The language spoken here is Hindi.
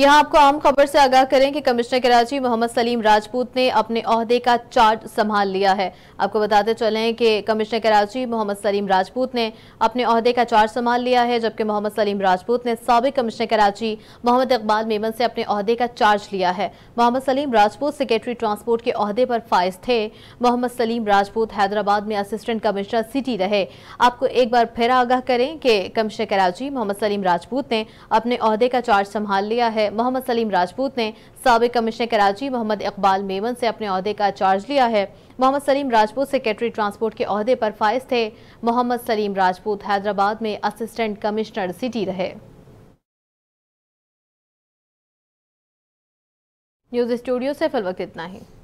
यहां आपको आम खबर से आगाह करें कि कमिश्नर कराची मोहम्मद सलीम राजपूत ने अपने अहदे का चार्ज संभाल लिया है आपको बताते चलें कि कमिश्नर कराची मोहम्मद सलीम राजपूत ने अपने अहदे का चार्ज संभाल लिया है जबकि मोहम्मद सलीम राजपूत ने सबक कमिश्नर कराची मोहम्मद इकबाल मेमन से अपने अहदे का चार्ज लिया है मोहम्मद सलीम राजपूत सेक्रेटरी ट्रांसपोर्ट के अहदे पर फायज थे मोहम्मद सलीम राजपूत हैदराबाद में असिस्टेंट कमिश्नर सिटी रहे आपको एक बार फिर आगाह करें कि कमिश्नर कराची मोहम्मद सलीम राजपूत ने अपने अहदे का चार्ज संभाल लिया है मोहम्मद सलीम राजपूत ने सबक कमिश्नर कराची मोहम्मद इकबाल मेमन से अपने अहदे का चार्ज लिया है मोहम्मद सलीम राजपूत सेक्रेटरी ट्रांसपोर्ट के अहदे पर फायज थे मोहम्मद सलीम राजपूत हैदराबाद में असिस्टेंट कमिश्नर सिटी रहे न्यूज स्टूडियो से वक्त इतना ही